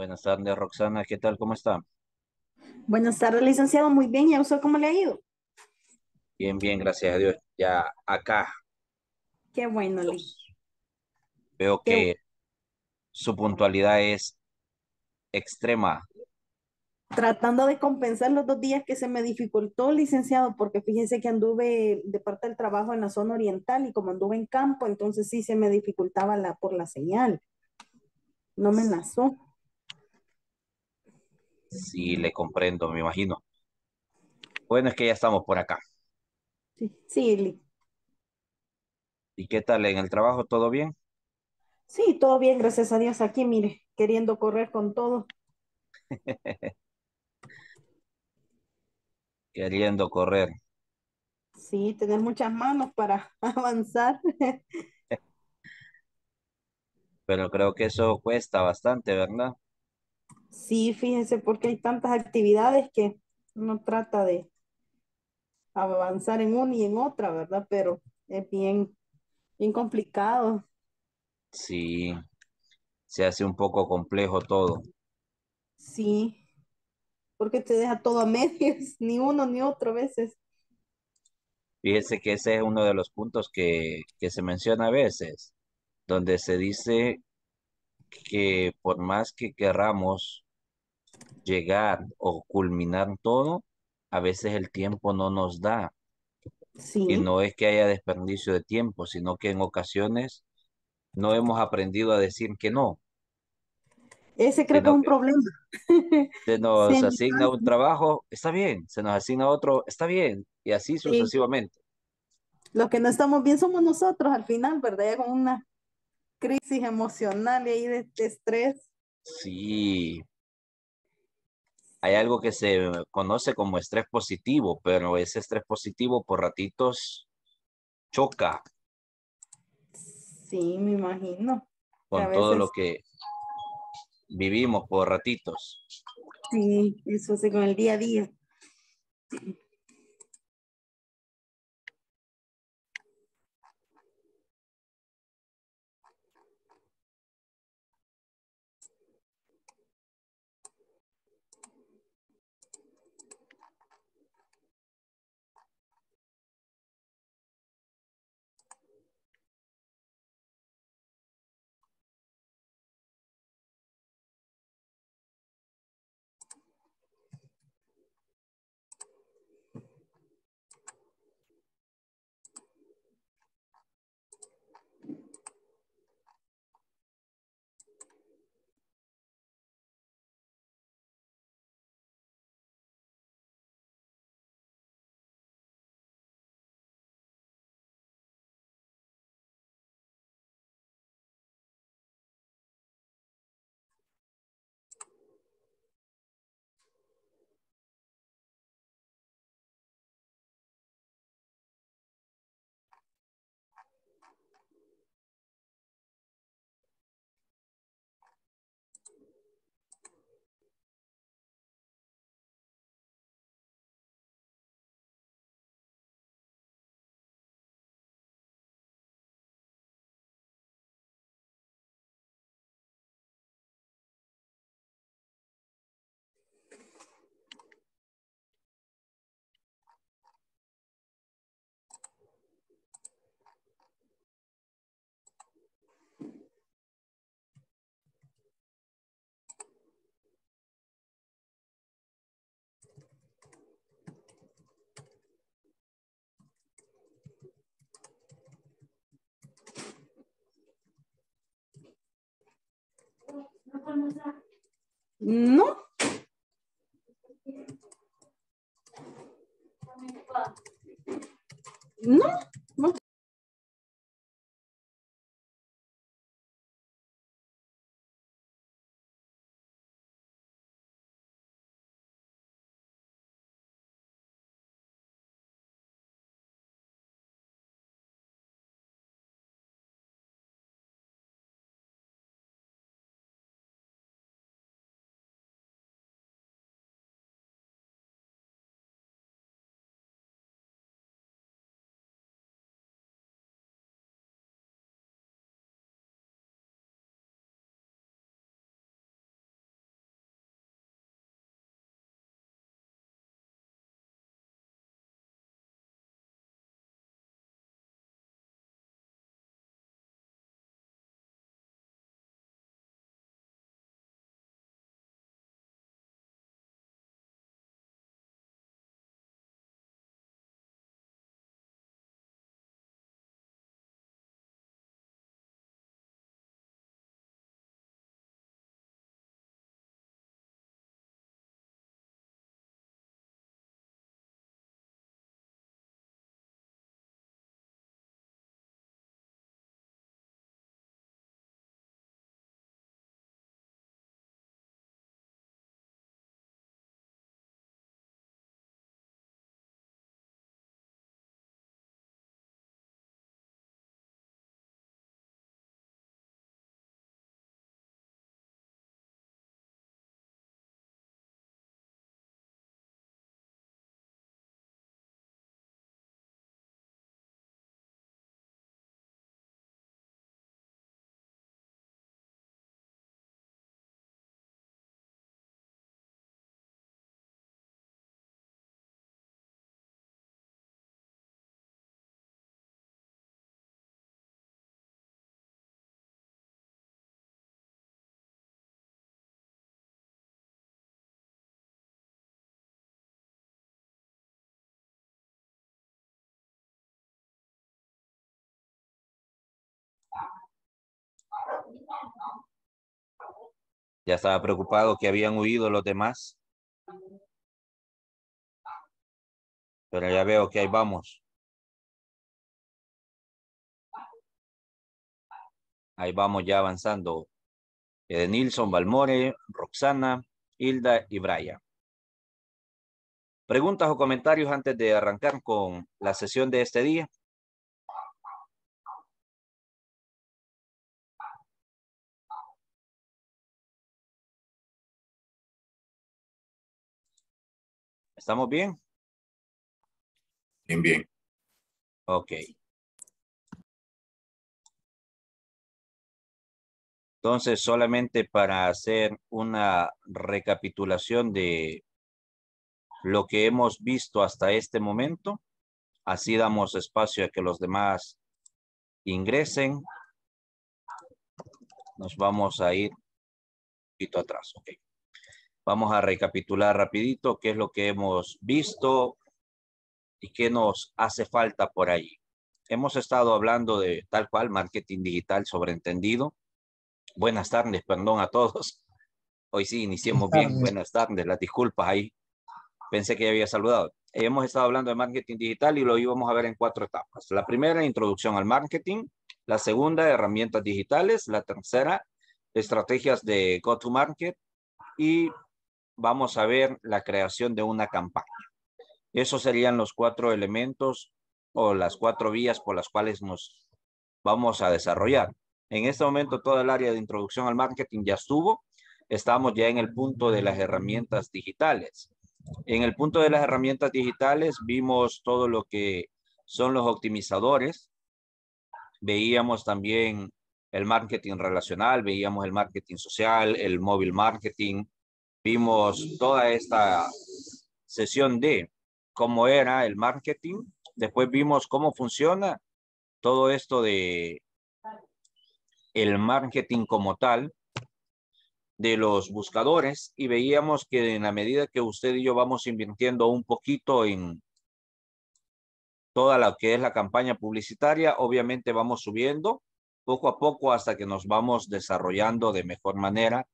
Buenas tardes, Roxana. ¿Qué tal? ¿Cómo está? Buenas tardes, licenciado. Muy bien. ¿Y a usted cómo le ha ido? Bien, bien. Gracias a Dios. Ya acá. Qué bueno, pues, Veo que su puntualidad es extrema. Tratando de compensar los dos días que se me dificultó, licenciado, porque fíjense que anduve de parte del trabajo en la zona oriental y como anduve en campo, entonces sí se me dificultaba la, por la señal. No me enlazó. Sí, le comprendo, me imagino. Bueno, es que ya estamos por acá. Sí, sí. ¿Y qué tal en el trabajo? ¿Todo bien? Sí, todo bien, gracias a Dios. Aquí, mire, queriendo correr con todo. queriendo correr. Sí, tener muchas manos para avanzar. Pero creo que eso cuesta bastante, ¿verdad? Sí, fíjese, porque hay tantas actividades que uno trata de avanzar en una y en otra, ¿verdad? Pero es bien, complicado. Sí, se hace un poco complejo todo. Sí, porque te deja todo a medias, ni uno ni otro a veces. Fíjese que ese es uno de los puntos que, que se menciona a veces, donde se dice que por más que querramos llegar o culminar todo, a veces el tiempo no nos da. Sí. Y no es que haya desperdicio de tiempo, sino que en ocasiones no hemos aprendido a decir que no. Ese creo que es un problema. Se nos asigna un trabajo, está bien, se nos asigna otro, está bien, y así sucesivamente. lo Los que no estamos bien somos nosotros al final, ¿verdad? Ya con una crisis emocional y de, de estrés. Sí. Hay algo que se conoce como estrés positivo, pero ese estrés positivo por ratitos choca. Sí, me imagino. Con todo lo que vivimos por ratitos. Sí, eso se con el día a día. No. No. Ya estaba preocupado que habían huido los demás. Pero ya veo que ahí vamos. Ahí vamos ya avanzando. Eh, Nilson, Balmore, Roxana, Hilda y Brian ¿Preguntas o comentarios antes de arrancar con la sesión de este día? ¿Estamos bien? Bien, bien. Ok. Entonces, solamente para hacer una recapitulación de lo que hemos visto hasta este momento, así damos espacio a que los demás ingresen. Nos vamos a ir un poquito atrás, ok. Vamos a recapitular rapidito qué es lo que hemos visto y qué nos hace falta por ahí. Hemos estado hablando de tal cual marketing digital sobreentendido. Buenas tardes, perdón a todos. Hoy sí, iniciemos bien. Buenas tardes, las disculpas ahí. Pensé que ya había saludado. Hemos estado hablando de marketing digital y lo íbamos a ver en cuatro etapas. La primera, introducción al marketing. La segunda, herramientas digitales. La tercera, estrategias de go-to-market. Y vamos a ver la creación de una campaña. Esos serían los cuatro elementos o las cuatro vías por las cuales nos vamos a desarrollar. En este momento toda el área de introducción al marketing ya estuvo. Estamos ya en el punto de las herramientas digitales. En el punto de las herramientas digitales vimos todo lo que son los optimizadores. Veíamos también el marketing relacional, veíamos el marketing social, el móvil marketing, Vimos toda esta sesión de cómo era el marketing. Después vimos cómo funciona todo esto de el marketing como tal de los buscadores y veíamos que en la medida que usted y yo vamos invirtiendo un poquito en toda lo que es la campaña publicitaria, obviamente vamos subiendo poco a poco hasta que nos vamos desarrollando de mejor manera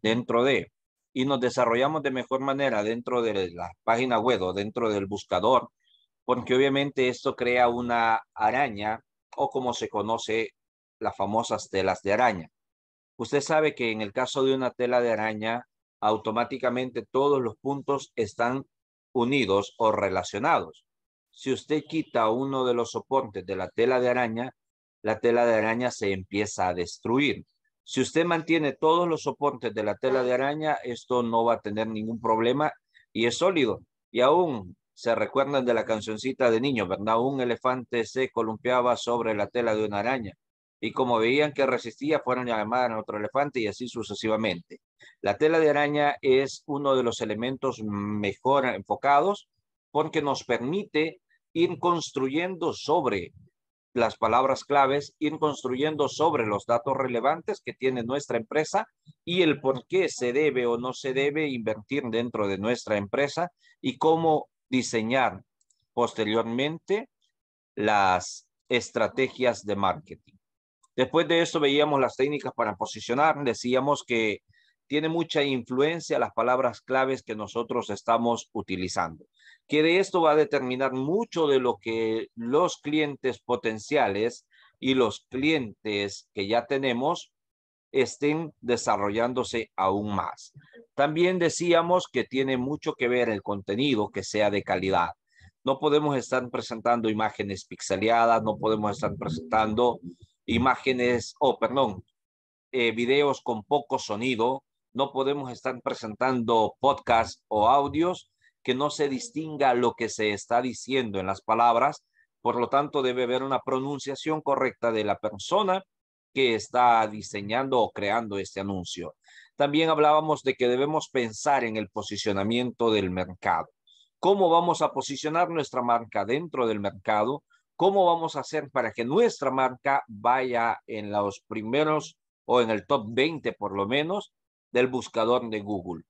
dentro de y nos desarrollamos de mejor manera dentro de la página web o dentro del buscador, porque obviamente esto crea una araña o como se conoce las famosas telas de araña. Usted sabe que en el caso de una tela de araña, automáticamente todos los puntos están unidos o relacionados. Si usted quita uno de los soportes de la tela de araña, la tela de araña se empieza a destruir. Si usted mantiene todos los soportes de la tela de araña, esto no va a tener ningún problema y es sólido. Y aún se recuerdan de la cancioncita de niño, ¿verdad? Un elefante se columpiaba sobre la tela de una araña y como veían que resistía, fueron a a otro elefante y así sucesivamente. La tela de araña es uno de los elementos mejor enfocados porque nos permite ir construyendo sobre las palabras claves, ir construyendo sobre los datos relevantes que tiene nuestra empresa y el por qué se debe o no se debe invertir dentro de nuestra empresa y cómo diseñar posteriormente las estrategias de marketing. Después de eso veíamos las técnicas para posicionar, decíamos que tiene mucha influencia las palabras claves que nosotros estamos utilizando. Que de esto va a determinar mucho de lo que los clientes potenciales y los clientes que ya tenemos estén desarrollándose aún más. También decíamos que tiene mucho que ver el contenido que sea de calidad. No podemos estar presentando imágenes pixeleadas, no podemos estar presentando imágenes, o perdón, eh, videos con poco sonido, no podemos estar presentando podcasts o audios que no se distinga lo que se está diciendo en las palabras. Por lo tanto, debe haber una pronunciación correcta de la persona que está diseñando o creando este anuncio. También hablábamos de que debemos pensar en el posicionamiento del mercado. ¿Cómo vamos a posicionar nuestra marca dentro del mercado? ¿Cómo vamos a hacer para que nuestra marca vaya en los primeros o en el top 20 por lo menos del buscador de Google.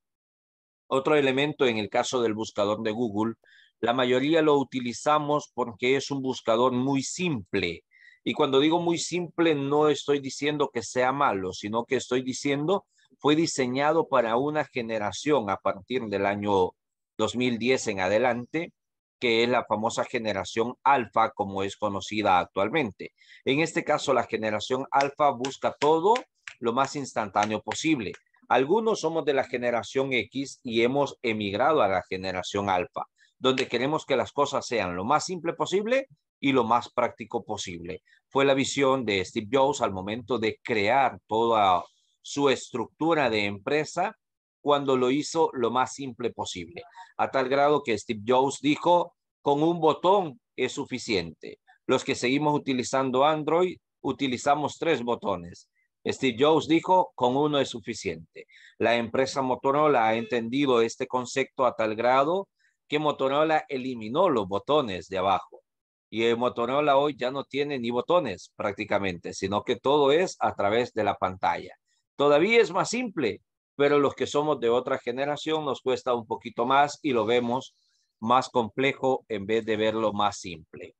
Otro elemento en el caso del buscador de Google, la mayoría lo utilizamos porque es un buscador muy simple. Y cuando digo muy simple, no estoy diciendo que sea malo, sino que estoy diciendo fue diseñado para una generación a partir del año 2010 en adelante, que es la famosa generación alfa, como es conocida actualmente. En este caso, la generación alfa busca todo lo más instantáneo posible. Algunos somos de la generación X y hemos emigrado a la generación alfa, donde queremos que las cosas sean lo más simple posible y lo más práctico posible. Fue la visión de Steve Jobs al momento de crear toda su estructura de empresa cuando lo hizo lo más simple posible, a tal grado que Steve Jobs dijo, con un botón es suficiente. Los que seguimos utilizando Android utilizamos tres botones Steve Jobs dijo, con uno es suficiente. La empresa Motorola ha entendido este concepto a tal grado que Motorola eliminó los botones de abajo. Y eh, Motorola hoy ya no tiene ni botones prácticamente, sino que todo es a través de la pantalla. Todavía es más simple, pero los que somos de otra generación nos cuesta un poquito más y lo vemos más complejo en vez de verlo más simple.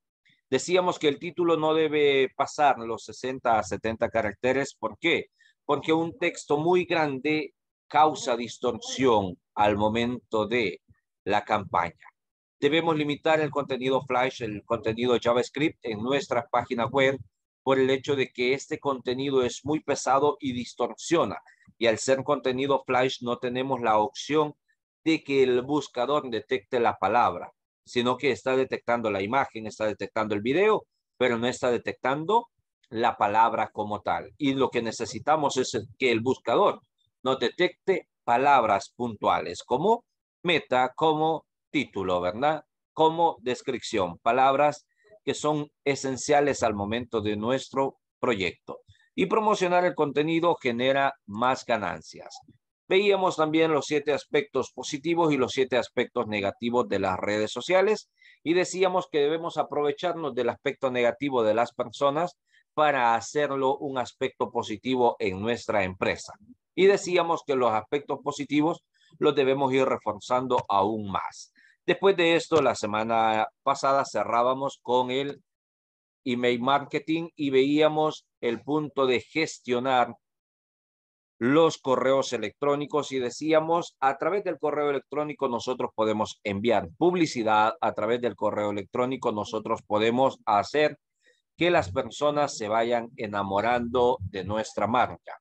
Decíamos que el título no debe pasar los 60 a 70 caracteres. ¿Por qué? Porque un texto muy grande causa distorsión al momento de la campaña. Debemos limitar el contenido Flash, el contenido JavaScript en nuestra página web por el hecho de que este contenido es muy pesado y distorsiona. Y al ser contenido Flash no tenemos la opción de que el buscador detecte la palabra sino que está detectando la imagen, está detectando el video, pero no está detectando la palabra como tal. Y lo que necesitamos es que el buscador no detecte palabras puntuales como meta, como título, ¿verdad? Como descripción, palabras que son esenciales al momento de nuestro proyecto. Y promocionar el contenido genera más ganancias. Veíamos también los siete aspectos positivos y los siete aspectos negativos de las redes sociales y decíamos que debemos aprovecharnos del aspecto negativo de las personas para hacerlo un aspecto positivo en nuestra empresa. Y decíamos que los aspectos positivos los debemos ir reforzando aún más. Después de esto, la semana pasada cerrábamos con el email marketing y veíamos el punto de gestionar los correos electrónicos y decíamos, a través del correo electrónico nosotros podemos enviar publicidad, a través del correo electrónico nosotros podemos hacer que las personas se vayan enamorando de nuestra marca.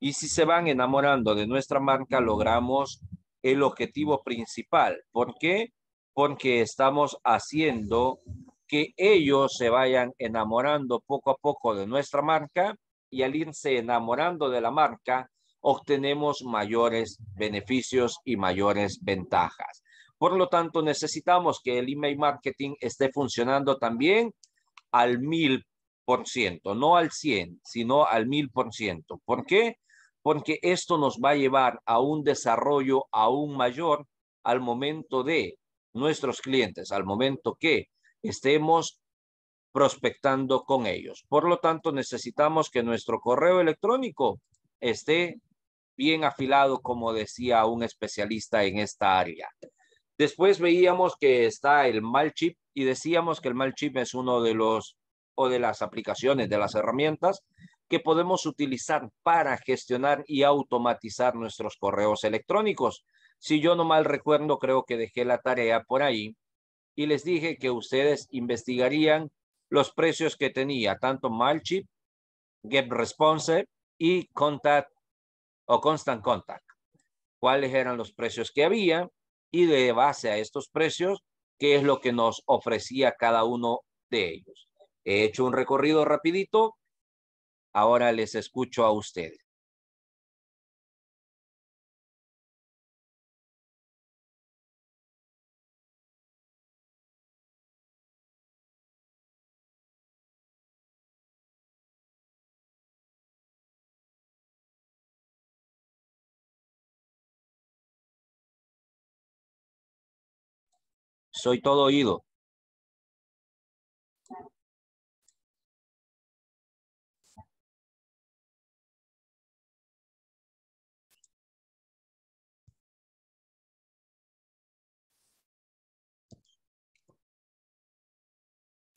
Y si se van enamorando de nuestra marca, logramos el objetivo principal. ¿Por qué? Porque estamos haciendo que ellos se vayan enamorando poco a poco de nuestra marca y al irse enamorando de la marca, obtenemos mayores beneficios y mayores ventajas. Por lo tanto, necesitamos que el email marketing esté funcionando también al mil por ciento, no al 100, sino al mil por ciento. ¿Por qué? Porque esto nos va a llevar a un desarrollo aún mayor al momento de nuestros clientes, al momento que estemos prospectando con ellos. Por lo tanto, necesitamos que nuestro correo electrónico esté bien afilado, como decía un especialista en esta área. Después veíamos que está el Malchip y decíamos que el Malchip es uno de los o de las aplicaciones, de las herramientas que podemos utilizar para gestionar y automatizar nuestros correos electrónicos. Si yo no mal recuerdo, creo que dejé la tarea por ahí y les dije que ustedes investigarían los precios que tenía tanto Malchip, GetResponse y Contact o Constant Contact, cuáles eran los precios que había y de base a estos precios, qué es lo que nos ofrecía cada uno de ellos. He hecho un recorrido rapidito, ahora les escucho a ustedes. Soy todo oído.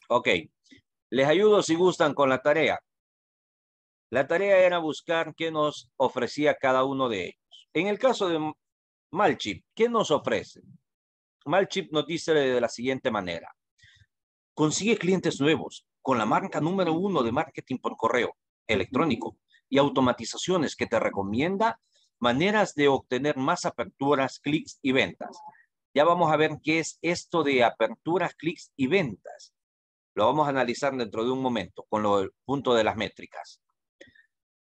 Ok, les ayudo si gustan con la tarea. La tarea era buscar qué nos ofrecía cada uno de ellos. En el caso de Malchip, ¿qué nos ofrece? Malchip nos dice de la siguiente manera. Consigue clientes nuevos con la marca número uno de marketing por correo electrónico y automatizaciones que te recomienda maneras de obtener más aperturas, clics y ventas. Ya vamos a ver qué es esto de aperturas, clics y ventas. Lo vamos a analizar dentro de un momento con lo, el punto de las métricas.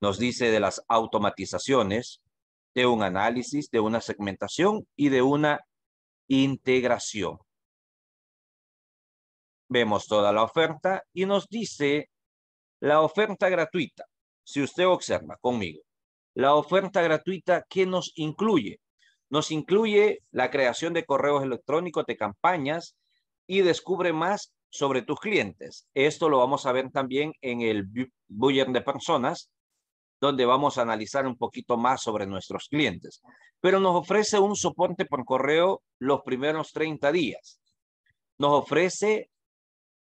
Nos dice de las automatizaciones, de un análisis, de una segmentación y de una integración. Vemos toda la oferta y nos dice la oferta gratuita. Si usted observa conmigo, la oferta gratuita que nos incluye. Nos incluye la creación de correos electrónicos, de campañas y descubre más sobre tus clientes. Esto lo vamos a ver también en el Buyer de Personas, donde vamos a analizar un poquito más sobre nuestros clientes. Pero nos ofrece un soporte por correo los primeros 30 días. Nos ofrece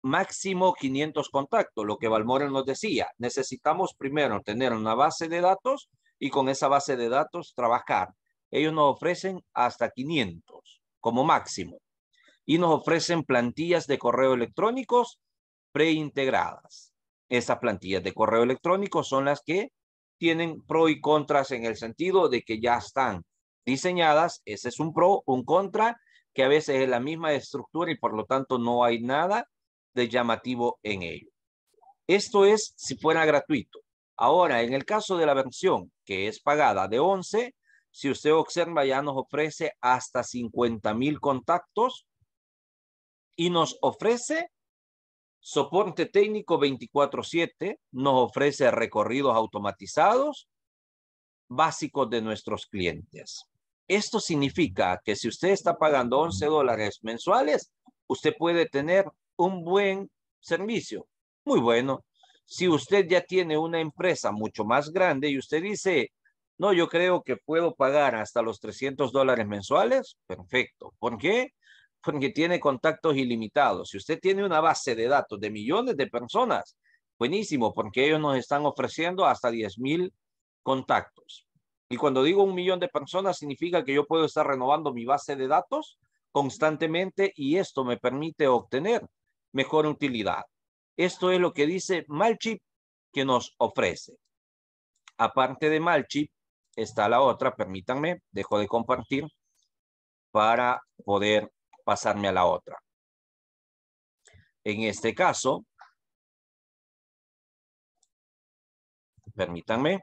máximo 500 contactos, lo que Valmore nos decía. Necesitamos primero tener una base de datos y con esa base de datos trabajar. Ellos nos ofrecen hasta 500 como máximo. Y nos ofrecen plantillas de correo electrónicos preintegradas. Esas plantillas de correo electrónico son las que tienen pro y contras en el sentido de que ya están diseñadas. Ese es un pro, un contra, que a veces es la misma estructura y por lo tanto no hay nada de llamativo en ello. Esto es si fuera gratuito. Ahora, en el caso de la versión que es pagada de 11, si usted observa, ya nos ofrece hasta 50 mil contactos y nos ofrece Soporte técnico 24/7 nos ofrece recorridos automatizados básicos de nuestros clientes. Esto significa que si usted está pagando 11 dólares mensuales, usted puede tener un buen servicio, muy bueno. Si usted ya tiene una empresa mucho más grande y usted dice, no, yo creo que puedo pagar hasta los 300 dólares mensuales, perfecto. ¿Por qué? porque tiene contactos ilimitados. Si usted tiene una base de datos de millones de personas, buenísimo, porque ellos nos están ofreciendo hasta 10 mil contactos. Y cuando digo un millón de personas, significa que yo puedo estar renovando mi base de datos constantemente y esto me permite obtener mejor utilidad. Esto es lo que dice Malchip que nos ofrece. Aparte de Malchip, está la otra, permítanme, dejo de compartir para poder pasarme a la otra. En este caso, permítanme.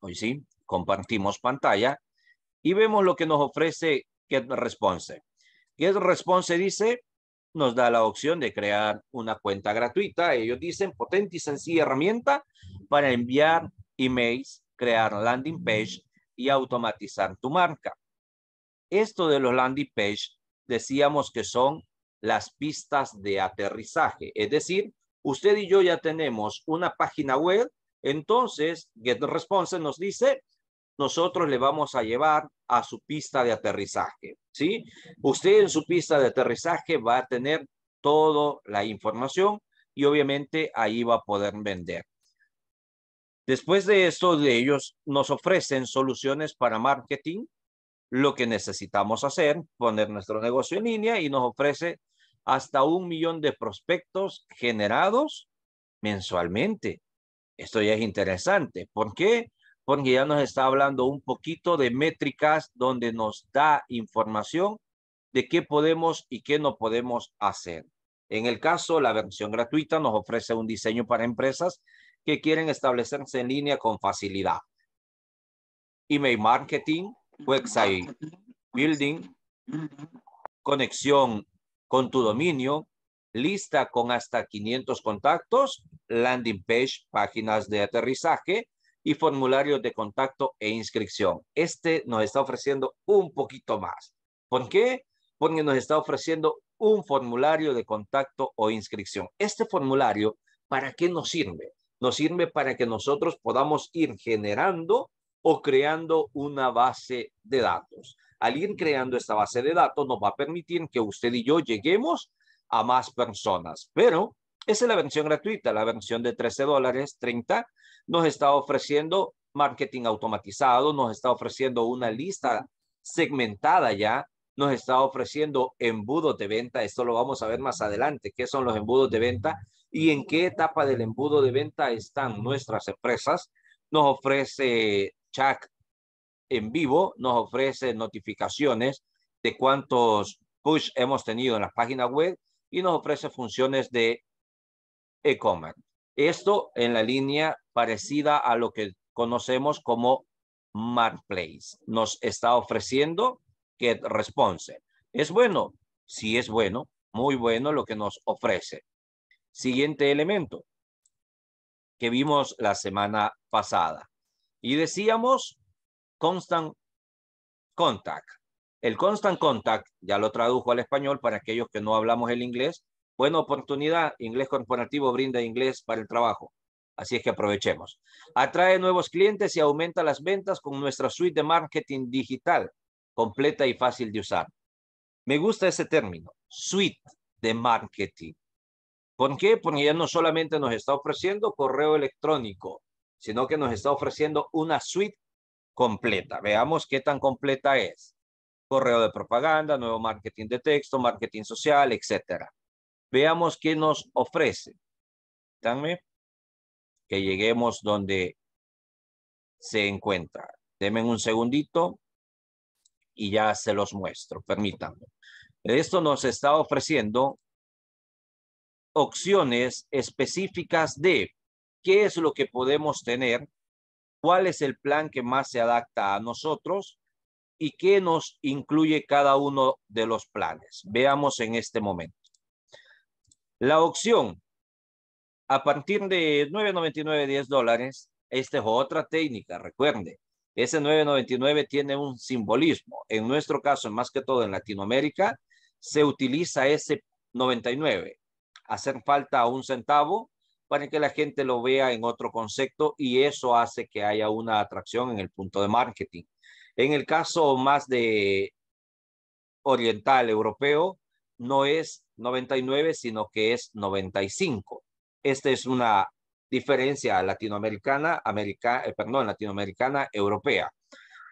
Hoy sí, compartimos pantalla y vemos lo que nos ofrece GetResponse. GetResponse dice, nos da la opción de crear una cuenta gratuita. Ellos dicen potente y sencilla herramienta para enviar emails crear landing page y automatizar tu marca. Esto de los landing page decíamos que son las pistas de aterrizaje. Es decir, usted y yo ya tenemos una página web, entonces GetResponse nos dice, nosotros le vamos a llevar a su pista de aterrizaje, ¿sí? Usted en su pista de aterrizaje va a tener toda la información y obviamente ahí va a poder vender. Después de esto, de ellos nos ofrecen soluciones para marketing, lo que necesitamos hacer, poner nuestro negocio en línea y nos ofrece hasta un millón de prospectos generados mensualmente. Esto ya es interesante. ¿Por qué? Porque ya nos está hablando un poquito de métricas donde nos da información de qué podemos y qué no podemos hacer. En el caso, la versión gratuita nos ofrece un diseño para empresas que quieren establecerse en línea con facilidad. Email marketing, website building, conexión con tu dominio, lista con hasta 500 contactos, landing page, páginas de aterrizaje y formularios de contacto e inscripción. Este nos está ofreciendo un poquito más. ¿Por qué? Porque nos está ofreciendo un formulario de contacto o inscripción. Este formulario, ¿para qué nos sirve? nos sirve para que nosotros podamos ir generando o creando una base de datos. Al ir creando esta base de datos nos va a permitir que usted y yo lleguemos a más personas, pero esa es la versión gratuita, la versión de 13 dólares 30 nos está ofreciendo marketing automatizado, nos está ofreciendo una lista segmentada ya, nos está ofreciendo embudos de venta, esto lo vamos a ver más adelante, qué son los embudos de venta y en qué etapa del embudo de venta están nuestras empresas. Nos ofrece chat en vivo, nos ofrece notificaciones de cuántos push hemos tenido en la página web y nos ofrece funciones de e-commerce. Esto en la línea parecida a lo que conocemos como Marketplace. Nos está ofreciendo que Response. Es bueno, sí es bueno, muy bueno lo que nos ofrece siguiente elemento que vimos la semana pasada. Y decíamos constant contact. El constant contact, ya lo tradujo al español para aquellos que no hablamos el inglés. Buena oportunidad, inglés corporativo brinda inglés para el trabajo. Así es que aprovechemos. Atrae nuevos clientes y aumenta las ventas con nuestra suite de marketing digital, completa y fácil de usar. Me gusta ese término, suite de marketing ¿Por qué? Porque ya no solamente nos está ofreciendo correo electrónico, sino que nos está ofreciendo una suite completa. Veamos qué tan completa es. Correo de propaganda, nuevo marketing de texto, marketing social, etcétera. Veamos qué nos ofrece. Dame que lleguemos donde se encuentra. Denme un segundito y ya se los muestro. Permítanme. Esto nos está ofreciendo opciones específicas de qué es lo que podemos tener, cuál es el plan que más se adapta a nosotros y qué nos incluye cada uno de los planes. Veamos en este momento. La opción, a partir de 9.99, 10 dólares, esta es otra técnica, recuerde. Ese 9.99 tiene un simbolismo. En nuestro caso, más que todo en Latinoamérica, se utiliza ese 99 hacer falta un centavo para que la gente lo vea en otro concepto y eso hace que haya una atracción en el punto de marketing. En el caso más de oriental europeo, no es 99, sino que es 95. Esta es una diferencia latinoamericana, americana eh, perdón, latinoamericana europea.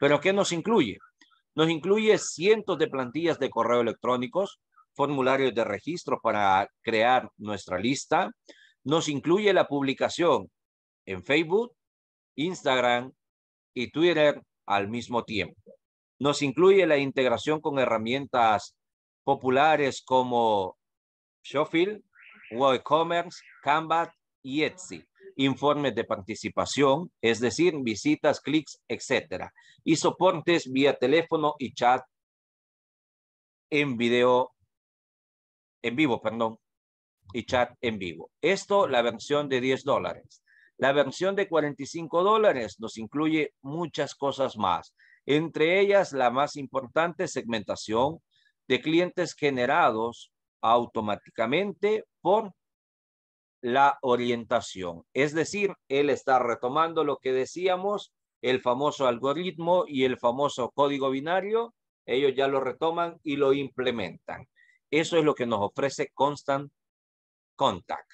Pero ¿qué nos incluye? Nos incluye cientos de plantillas de correo electrónicos, formulario de registro para crear nuestra lista. Nos incluye la publicación en Facebook, Instagram y Twitter al mismo tiempo. Nos incluye la integración con herramientas populares como Shopify, WooCommerce, Canva y Etsy. Informes de participación, es decir, visitas, clics, etcétera. Y soportes vía teléfono y chat en video en vivo, perdón, y chat en vivo. Esto, la versión de 10 dólares. La versión de 45 dólares nos incluye muchas cosas más, entre ellas la más importante segmentación de clientes generados automáticamente por la orientación. Es decir, él está retomando lo que decíamos, el famoso algoritmo y el famoso código binario, ellos ya lo retoman y lo implementan. Eso es lo que nos ofrece Constant Contact.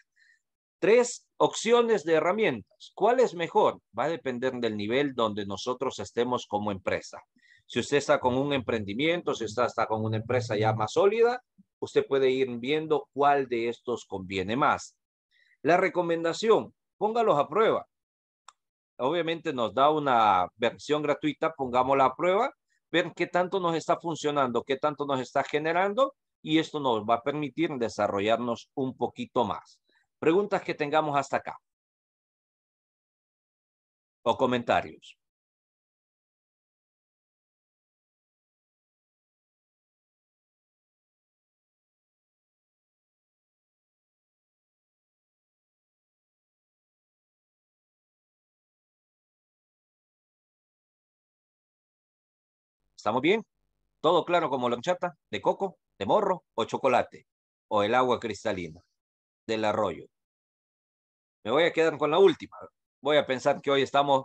Tres opciones de herramientas. ¿Cuál es mejor? Va a depender del nivel donde nosotros estemos como empresa. Si usted está con un emprendimiento, si usted está con una empresa ya más sólida, usted puede ir viendo cuál de estos conviene más. La recomendación, póngalos a prueba. Obviamente nos da una versión gratuita, pongámosla a prueba, ver qué tanto nos está funcionando, qué tanto nos está generando y esto nos va a permitir desarrollarnos un poquito más. Preguntas que tengamos hasta acá. O comentarios. ¿Estamos bien? ¿Todo claro como la chata de Coco? de morro o chocolate o el agua cristalina del arroyo. Me voy a quedar con la última. Voy a pensar que hoy estamos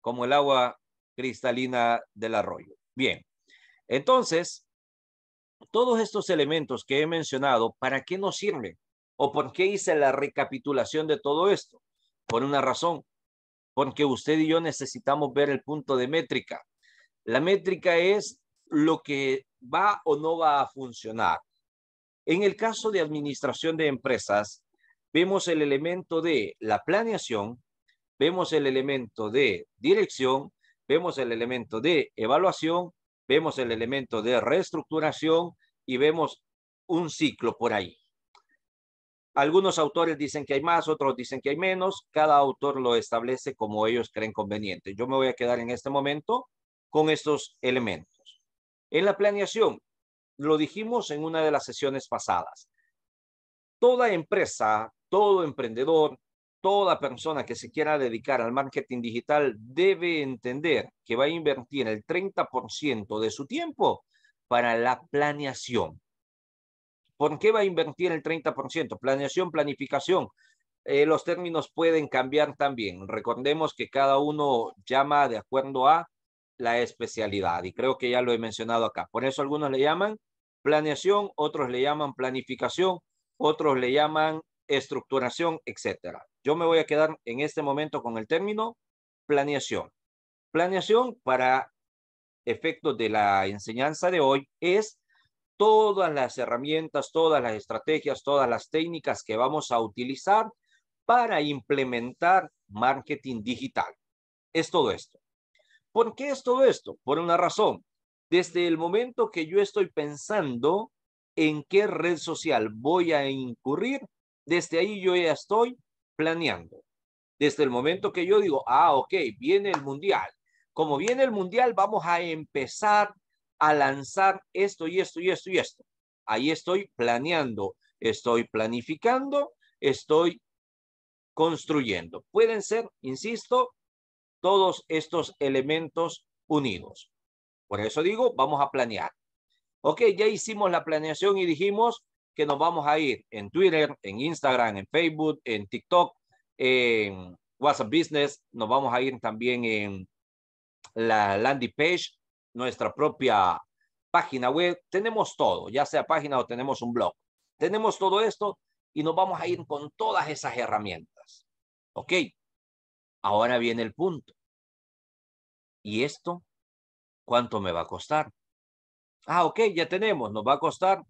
como el agua cristalina del arroyo. Bien, entonces, todos estos elementos que he mencionado, ¿para qué nos sirve ¿O por qué hice la recapitulación de todo esto? Por una razón, porque usted y yo necesitamos ver el punto de métrica. La métrica es lo que va o no va a funcionar. En el caso de administración de empresas, vemos el elemento de la planeación, vemos el elemento de dirección, vemos el elemento de evaluación, vemos el elemento de reestructuración y vemos un ciclo por ahí. Algunos autores dicen que hay más, otros dicen que hay menos. Cada autor lo establece como ellos creen conveniente. Yo me voy a quedar en este momento con estos elementos. En la planeación, lo dijimos en una de las sesiones pasadas, toda empresa, todo emprendedor, toda persona que se quiera dedicar al marketing digital debe entender que va a invertir el 30% de su tiempo para la planeación. ¿Por qué va a invertir el 30%? Planeación, planificación. Eh, los términos pueden cambiar también. Recordemos que cada uno llama de acuerdo a la especialidad. Y creo que ya lo he mencionado acá. Por eso algunos le llaman planeación, otros le llaman planificación, otros le llaman estructuración, etcétera. Yo me voy a quedar en este momento con el término planeación. Planeación para efectos de la enseñanza de hoy es todas las herramientas, todas las estrategias, todas las técnicas que vamos a utilizar para implementar marketing digital. Es todo esto. ¿Por qué es todo esto? Por una razón. Desde el momento que yo estoy pensando en qué red social voy a incurrir, desde ahí yo ya estoy planeando. Desde el momento que yo digo, ah, ok, viene el mundial. Como viene el mundial, vamos a empezar a lanzar esto y esto y esto y esto. Ahí estoy planeando, estoy planificando, estoy construyendo. Pueden ser, insisto, todos estos elementos unidos. Por eso digo, vamos a planear. Ok, ya hicimos la planeación y dijimos que nos vamos a ir en Twitter, en Instagram, en Facebook, en TikTok, en WhatsApp Business, nos vamos a ir también en la landing page, nuestra propia página web, tenemos todo, ya sea página o tenemos un blog. Tenemos todo esto y nos vamos a ir con todas esas herramientas. ¿Ok? Ahora viene el punto. ¿Y esto cuánto me va a costar? Ah, ok, ya tenemos, nos va a costar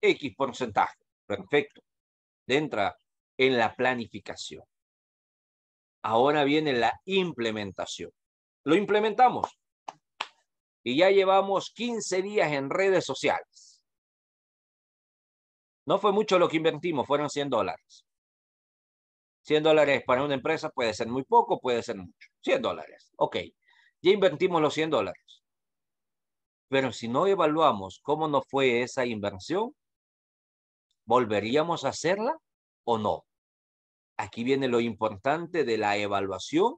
X porcentaje. Perfecto. Entra en la planificación. Ahora viene la implementación. Lo implementamos. Y ya llevamos 15 días en redes sociales. No fue mucho lo que invertimos, fueron 100 dólares. 100 dólares para una empresa puede ser muy poco, puede ser mucho. 100 dólares, ok. Ya invertimos los 100 dólares. Pero si no evaluamos cómo nos fue esa inversión, ¿volveríamos a hacerla o no? Aquí viene lo importante de la evaluación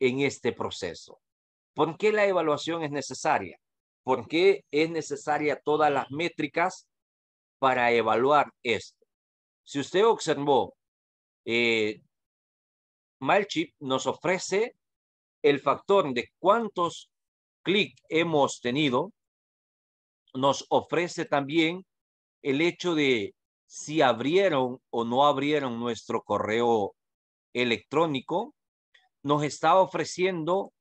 en este proceso. ¿Por qué la evaluación es necesaria? ¿Por qué es necesaria todas las métricas para evaluar esto? Si usted observó eh, nos ofrece el factor de cuántos clics hemos tenido, nos ofrece también el hecho de si abrieron o no abrieron nuestro correo electrónico, nos está ofreciendo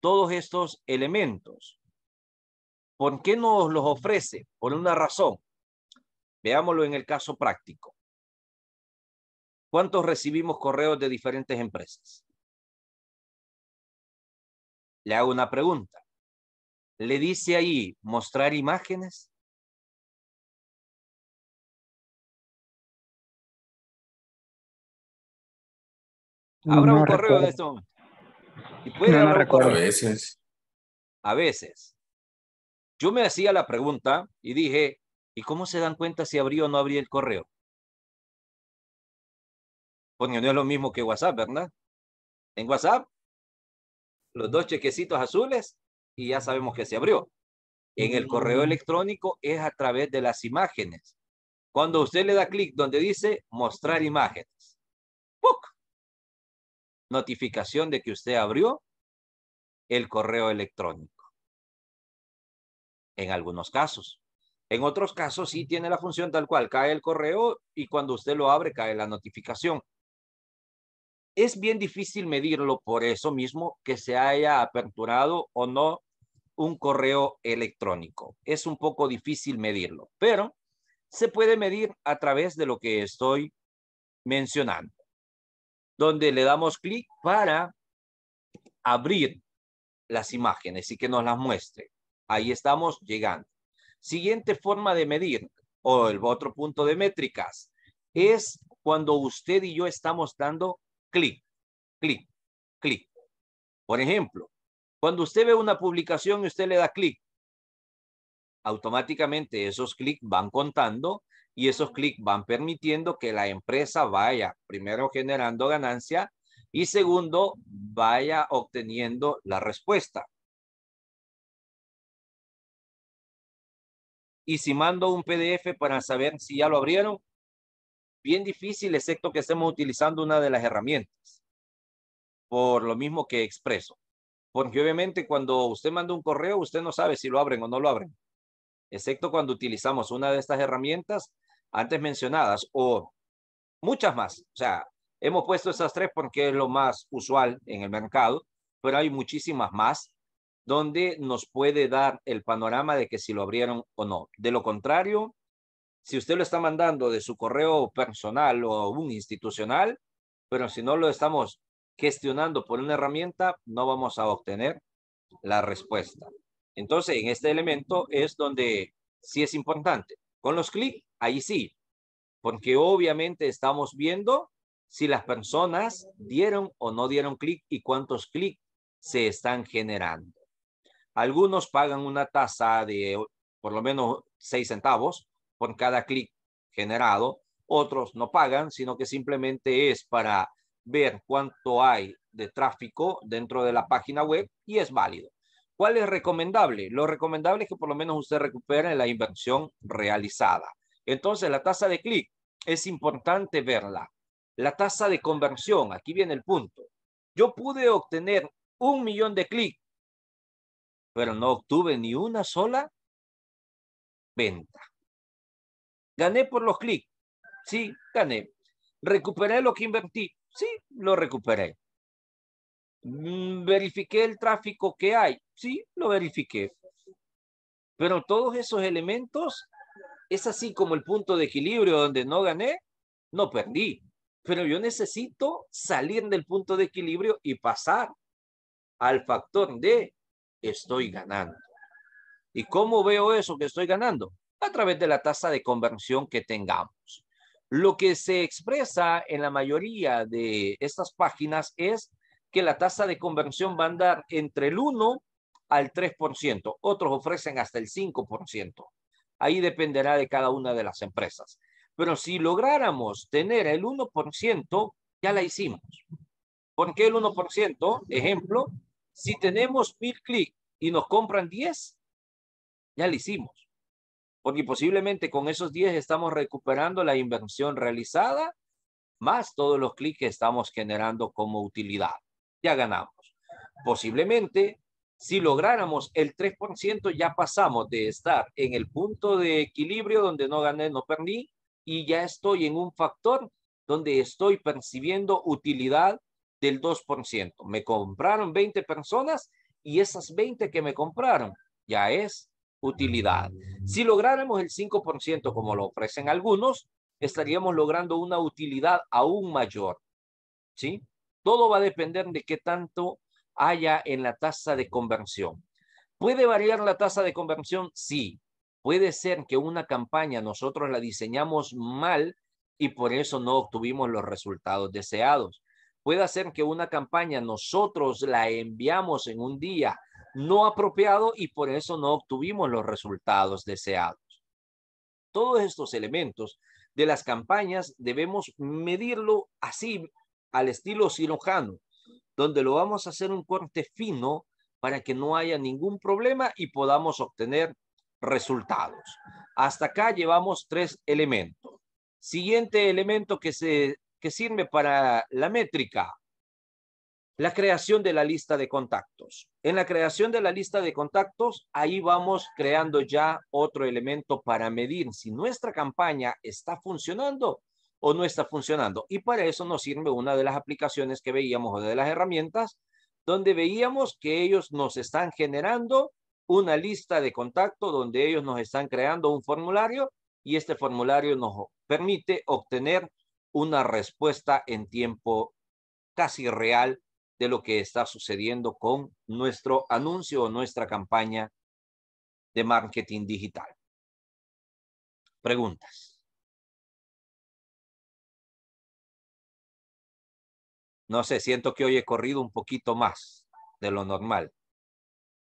todos estos elementos. ¿Por qué nos los ofrece? Por una razón. Veámoslo en el caso práctico. ¿Cuántos recibimos correos de diferentes empresas? Le hago una pregunta. ¿Le dice ahí mostrar imágenes? Habrá un correo de este Y A veces. A veces. Yo me hacía la pregunta y dije, ¿y cómo se dan cuenta si abrí o no abrí el correo? Porque no es lo mismo que WhatsApp, ¿verdad? En WhatsApp, los dos chequecitos azules y ya sabemos que se abrió. En el correo mm. electrónico es a través de las imágenes. Cuando usted le da clic donde dice mostrar imágenes, notificación de que usted abrió el correo electrónico. En algunos casos. En otros casos sí tiene la función tal cual, cae el correo y cuando usted lo abre cae la notificación es bien difícil medirlo por eso mismo que se haya aperturado o no un correo electrónico. Es un poco difícil medirlo, pero se puede medir a través de lo que estoy mencionando, donde le damos clic para abrir las imágenes y que nos las muestre. Ahí estamos llegando. Siguiente forma de medir o el otro punto de métricas es cuando usted y yo estamos dando clic, clic, clic. Por ejemplo, cuando usted ve una publicación y usted le da clic, automáticamente esos clics van contando y esos clics van permitiendo que la empresa vaya, primero generando ganancia y segundo, vaya obteniendo la respuesta. Y si mando un PDF para saber si ya lo abrieron, bien difícil, excepto que estemos utilizando una de las herramientas. Por lo mismo que expreso. Porque obviamente cuando usted manda un correo, usted no sabe si lo abren o no lo abren. Excepto cuando utilizamos una de estas herramientas antes mencionadas o muchas más. O sea, hemos puesto esas tres porque es lo más usual en el mercado, pero hay muchísimas más donde nos puede dar el panorama de que si lo abrieron o no. De lo contrario, si usted lo está mandando de su correo personal o un institucional, pero si no lo estamos gestionando por una herramienta, no vamos a obtener la respuesta. Entonces, en este elemento es donde sí es importante. Con los clics, ahí sí, porque obviamente estamos viendo si las personas dieron o no dieron clic y cuántos clics se están generando. Algunos pagan una tasa de por lo menos seis centavos, por cada clic generado. Otros no pagan, sino que simplemente es para ver cuánto hay de tráfico dentro de la página web y es válido. ¿Cuál es recomendable? Lo recomendable es que por lo menos usted recupere la inversión realizada. Entonces, la tasa de clic es importante verla. La tasa de conversión, aquí viene el punto. Yo pude obtener un millón de clics, pero no obtuve ni una sola venta. Gané por los clics. Sí, gané. Recuperé lo que invertí. Sí, lo recuperé. Mm, verifiqué el tráfico que hay. Sí, lo verifiqué. Pero todos esos elementos es así como el punto de equilibrio donde no gané, no perdí. Pero yo necesito salir del punto de equilibrio y pasar al factor de estoy ganando. ¿Y cómo veo eso que estoy ganando? a través de la tasa de conversión que tengamos. Lo que se expresa en la mayoría de estas páginas es que la tasa de conversión va a andar entre el 1 al 3%. Otros ofrecen hasta el 5%. Ahí dependerá de cada una de las empresas. Pero si lográramos tener el 1%, ya la hicimos. ¿Por qué el 1%? Ejemplo, si tenemos mil clics y nos compran 10, ya la hicimos porque posiblemente con esos 10 estamos recuperando la inversión realizada, más todos los clics que estamos generando como utilidad. Ya ganamos. Posiblemente, si lográramos el 3%, ya pasamos de estar en el punto de equilibrio donde no gané, no perdí, y ya estoy en un factor donde estoy percibiendo utilidad del 2%. Me compraron 20 personas y esas 20 que me compraron ya es utilidad. Si lográramos el 5% como lo ofrecen algunos, estaríamos logrando una utilidad aún mayor. ¿Sí? Todo va a depender de qué tanto haya en la tasa de conversión. ¿Puede variar la tasa de conversión? Sí. Puede ser que una campaña nosotros la diseñamos mal y por eso no obtuvimos los resultados deseados. Puede ser que una campaña nosotros la enviamos en un día no apropiado y por eso no obtuvimos los resultados deseados. Todos estos elementos de las campañas debemos medirlo así, al estilo cirujano, donde lo vamos a hacer un corte fino para que no haya ningún problema y podamos obtener resultados. Hasta acá llevamos tres elementos. Siguiente elemento que, se, que sirve para la métrica, la creación de la lista de contactos. En la creación de la lista de contactos, ahí vamos creando ya otro elemento para medir si nuestra campaña está funcionando o no está funcionando. Y para eso nos sirve una de las aplicaciones que veíamos o de las herramientas, donde veíamos que ellos nos están generando una lista de contacto, donde ellos nos están creando un formulario y este formulario nos permite obtener una respuesta en tiempo casi real de lo que está sucediendo con nuestro anuncio o nuestra campaña de marketing digital. Preguntas. No sé, siento que hoy he corrido un poquito más de lo normal.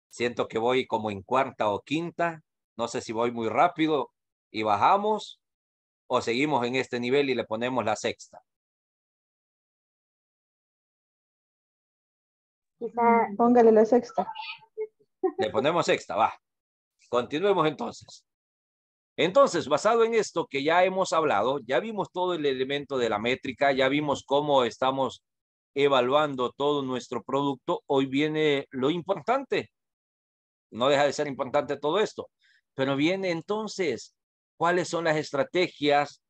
Siento que voy como en cuarta o quinta. No sé si voy muy rápido y bajamos o seguimos en este nivel y le ponemos la sexta. Quizá... Mm, póngale la sexta. Le ponemos sexta, va. Continuemos entonces. Entonces, basado en esto que ya hemos hablado, ya vimos todo el elemento de la métrica, ya vimos cómo estamos evaluando todo nuestro producto, hoy viene lo importante. No deja de ser importante todo esto, pero viene entonces cuáles son las estrategias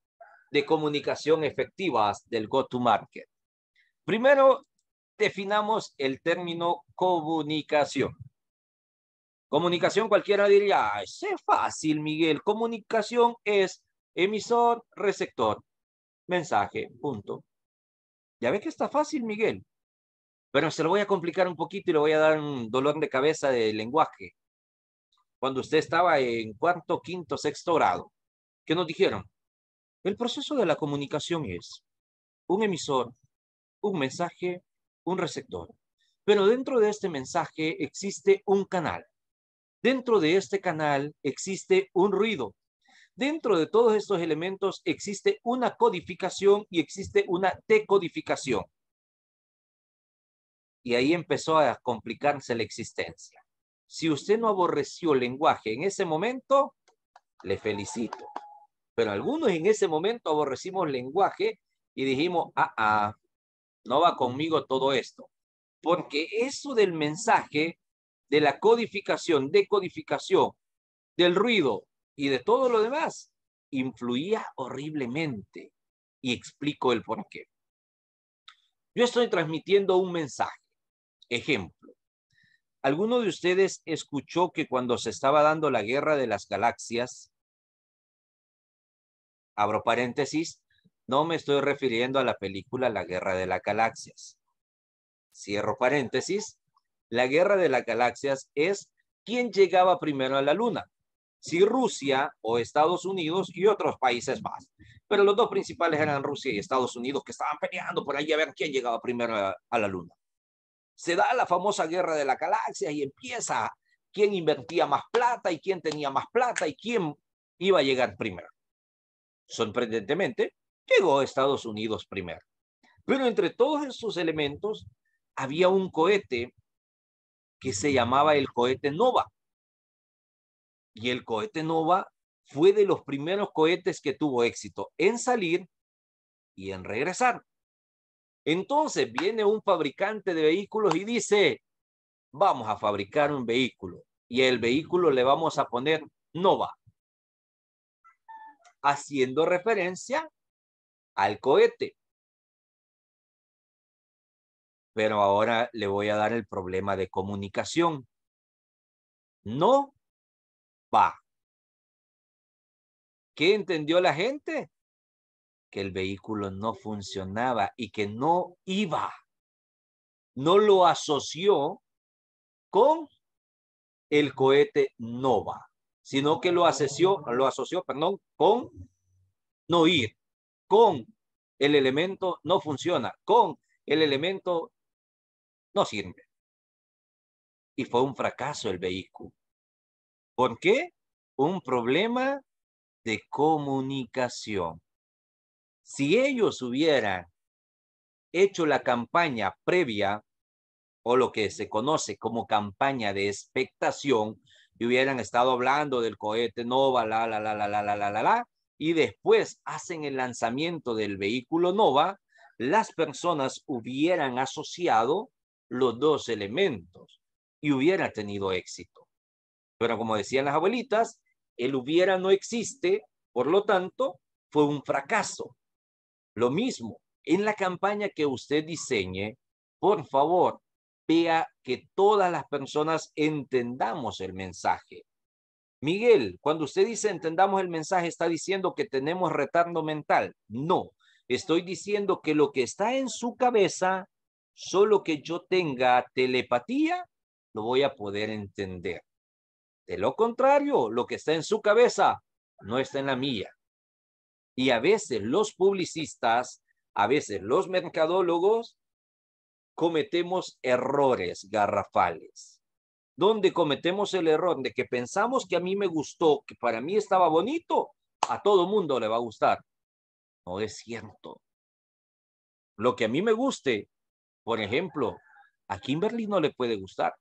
de comunicación efectivas del go-to-market. Primero, definamos el término comunicación. Comunicación, cualquiera diría, es fácil, Miguel. Comunicación es emisor, receptor, mensaje, punto. Ya ve que está fácil, Miguel. Pero se lo voy a complicar un poquito y le voy a dar un dolor de cabeza de lenguaje. Cuando usted estaba en cuarto, quinto, sexto grado, ¿qué nos dijeron? El proceso de la comunicación es un emisor, un mensaje, un receptor. Pero dentro de este mensaje existe un canal. Dentro de este canal existe un ruido. Dentro de todos estos elementos existe una codificación y existe una decodificación. Y ahí empezó a complicarse la existencia. Si usted no aborreció el lenguaje en ese momento, le felicito. Pero algunos en ese momento aborrecimos lenguaje y dijimos, ah, ah, no va conmigo todo esto. Porque eso del mensaje, de la codificación, decodificación, del ruido y de todo lo demás, influía horriblemente. Y explico el por qué. Yo estoy transmitiendo un mensaje. Ejemplo. ¿Alguno de ustedes escuchó que cuando se estaba dando la guerra de las galaxias, abro paréntesis, no me estoy refiriendo a la película La Guerra de las Galaxias. Cierro paréntesis. La Guerra de las Galaxias es quién llegaba primero a la Luna. Si Rusia o Estados Unidos y otros países más. Pero los dos principales eran Rusia y Estados Unidos que estaban peleando por ahí a ver quién llegaba primero a, la Luna. Se da la famosa Guerra de las Galaxias y empieza quién invertía más plata y quién tenía más plata y quién iba a llegar primero. Sorprendentemente, llegó a Estados Unidos primero. Pero entre todos esos elementos había un cohete que se llamaba el cohete Nova. Y el cohete Nova fue de los primeros cohetes que tuvo éxito en salir y en regresar. Entonces viene un fabricante de vehículos y dice, vamos a fabricar un vehículo y el vehículo le vamos a poner Nova, haciendo referencia al cohete. Pero ahora le voy a dar el problema de comunicación. No va. ¿Qué entendió la gente? Que el vehículo no funcionaba y que no iba. No lo asoció con el cohete no va, sino que lo asoció, lo asoció, con no ir con el elemento no funciona, con el elemento no sirve. Y fue un fracaso el vehículo. ¿Por qué? Un problema de comunicación. Si ellos hubieran hecho la campaña previa o lo que se conoce como campaña de expectación y hubieran estado hablando del cohete Nova, la, la, la, la, la, la, la, la, la, y después hacen el lanzamiento del vehículo Nova, las personas hubieran asociado los dos elementos y hubiera tenido éxito. Pero como decían las abuelitas, el hubiera no existe, por lo tanto, fue un fracaso. Lo mismo, en la campaña que usted diseñe, por favor, vea que todas las personas entendamos el mensaje. Miguel, cuando usted dice entendamos el mensaje, está diciendo que tenemos retardo mental. No, estoy diciendo que lo que está en su cabeza, solo que yo tenga telepatía, lo voy a poder entender. De lo contrario, lo que está en su cabeza no está en la mía. Y a veces los publicistas, a veces los mercadólogos, cometemos errores garrafales donde cometemos el error de que pensamos que a mí me gustó, que para mí estaba bonito, a todo mundo le va a gustar. No es cierto. Lo que a mí me guste, por ejemplo, a Kimberly no le puede gustar.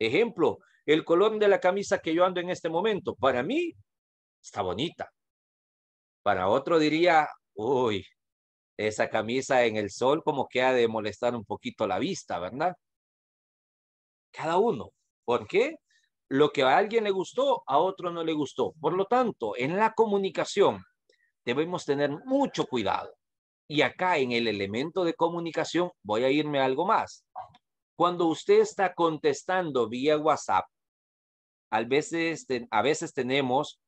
Ejemplo, el color de la camisa que yo ando en este momento, para mí está bonita. Para otro diría, uy, esa camisa en el sol como que ha de molestar un poquito la vista, ¿verdad? Cada uno. ¿Por qué? Lo que a alguien le gustó, a otro no le gustó. Por lo tanto, en la comunicación debemos tener mucho cuidado. Y acá en el elemento de comunicación voy a irme a algo más. Cuando usted está contestando vía WhatsApp, a veces, a veces tenemos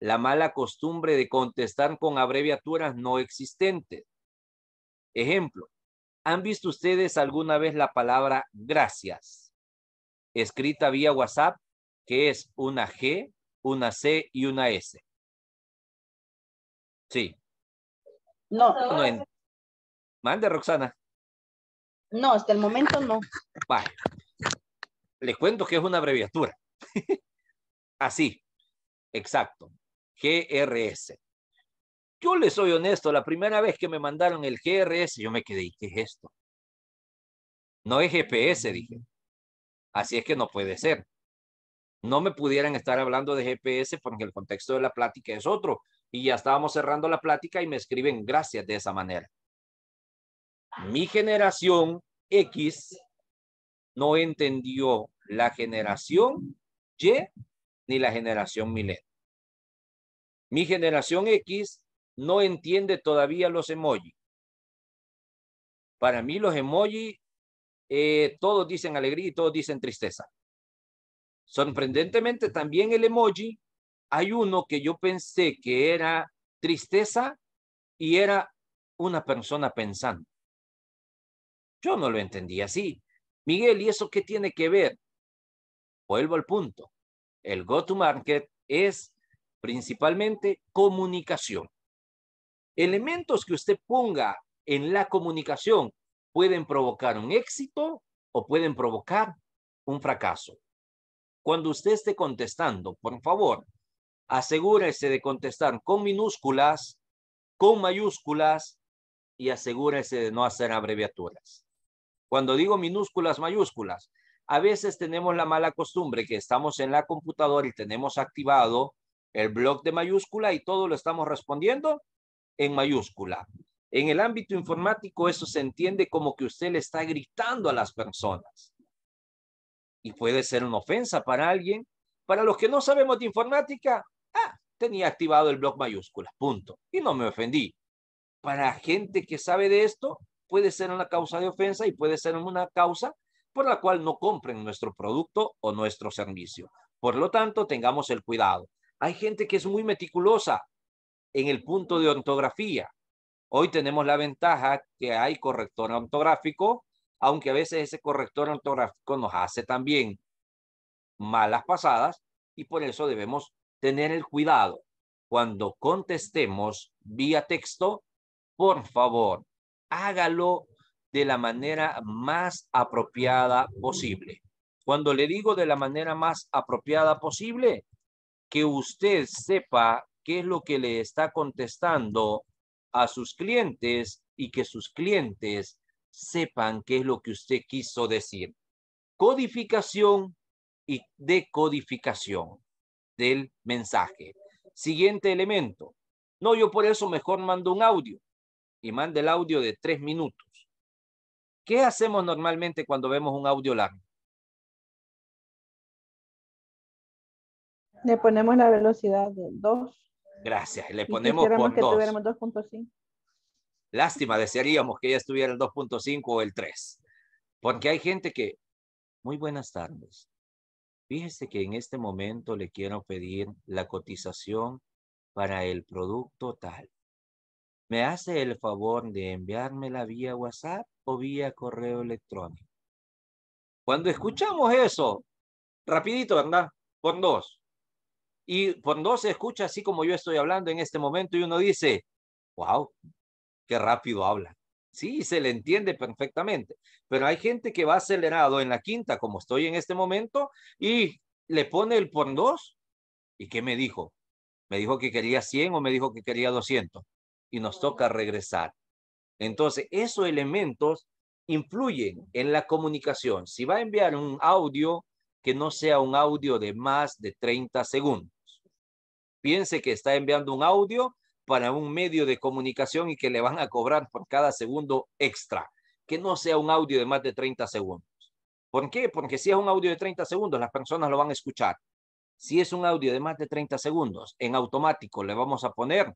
la mala costumbre de contestar con abreviaturas no existentes. Ejemplo, ¿han visto ustedes alguna vez la palabra gracias? escrita vía WhatsApp, que es una G, una C y una S. Sí. No. no Mande, Roxana. No, hasta el momento no. Vale. Les cuento que es una abreviatura. Así. Exacto. GRS. Yo les soy honesto, la primera vez que me mandaron el GRS, yo me quedé, ¿qué es esto? No es GPS, dije. Así es que no puede ser. No me pudieran estar hablando de GPS porque el contexto de la plática es otro. Y ya estábamos cerrando la plática y me escriben gracias de esa manera. Mi generación X no entendió la generación Y ni la generación Milena Mi generación X no entiende todavía los emojis. Para mí los emojis eh, todos dicen alegría y todos dicen tristeza. Sorprendentemente también el emoji, hay uno que yo pensé que era tristeza y era una persona pensando. Yo no lo entendí así. Miguel, ¿y eso qué tiene que ver? Vuelvo al punto. El go-to-market es principalmente comunicación. Elementos que usted ponga en la comunicación pueden provocar un éxito o pueden provocar un fracaso. Cuando usted esté contestando, por favor, asegúrese de contestar con minúsculas, con mayúsculas y asegúrese de no hacer abreviaturas. Cuando digo minúsculas, mayúsculas, a veces tenemos la mala costumbre que estamos en la computadora y tenemos activado el blog de mayúscula y todo lo estamos respondiendo en mayúscula. En el ámbito informático eso se entiende como que usted le está gritando a las personas. Y puede ser una ofensa para alguien. Para los que no sabemos de informática, ah, tenía activado el blog mayúsculas, punto. Y no me ofendí. Para gente que sabe de esto, puede ser una causa de ofensa y puede ser una causa por la cual no compren nuestro producto o nuestro servicio. Por lo tanto, tengamos el cuidado. Hay gente que es muy meticulosa en el punto de ortografía, Hoy tenemos la ventaja que hay corrector ortográfico, aunque a veces ese corrector ortográfico nos hace también malas pasadas y por eso debemos tener el cuidado. Cuando contestemos vía texto, por favor, hágalo de la manera más apropiada posible. Cuando le digo de la manera más apropiada posible, que usted sepa qué es lo que le está contestando a sus clientes y que sus clientes sepan qué es lo que usted quiso decir. Codificación y decodificación del mensaje. Siguiente elemento. No, yo por eso mejor mando un audio y mando el audio de tres minutos. ¿Qué hacemos normalmente cuando vemos un audio largo? Le ponemos la velocidad de dos. Gracias. Le ponemos por que Lástima, desearíamos que ya estuviera el 2.5 o el 3. Porque hay gente que, muy buenas tardes. Fíjese que en este momento le quiero pedir la cotización para el producto tal. ¿Me hace el favor de enviármela vía WhatsApp o vía correo electrónico? Cuando escuchamos eso, rapidito, ¿verdad? Por dos. Y por dos se escucha así como yo estoy hablando en este momento y uno dice, wow, qué rápido habla. Sí, se le entiende perfectamente, pero hay gente que va acelerado en la quinta, como estoy en este momento, y le pone el por dos. ¿Y qué me dijo? Me dijo que quería 100 o me dijo que quería 200. Y nos toca regresar. Entonces, esos elementos influyen en la comunicación. Si va a enviar un audio, que no sea un audio de más de 30 segundos piense que está enviando un audio para un medio de comunicación y que le van a cobrar por cada segundo extra, que no sea un audio de más de 30 segundos. ¿Por qué? Porque si es un audio de 30 segundos, las personas lo van a escuchar. Si es un audio de más de 30 segundos, en automático le vamos a poner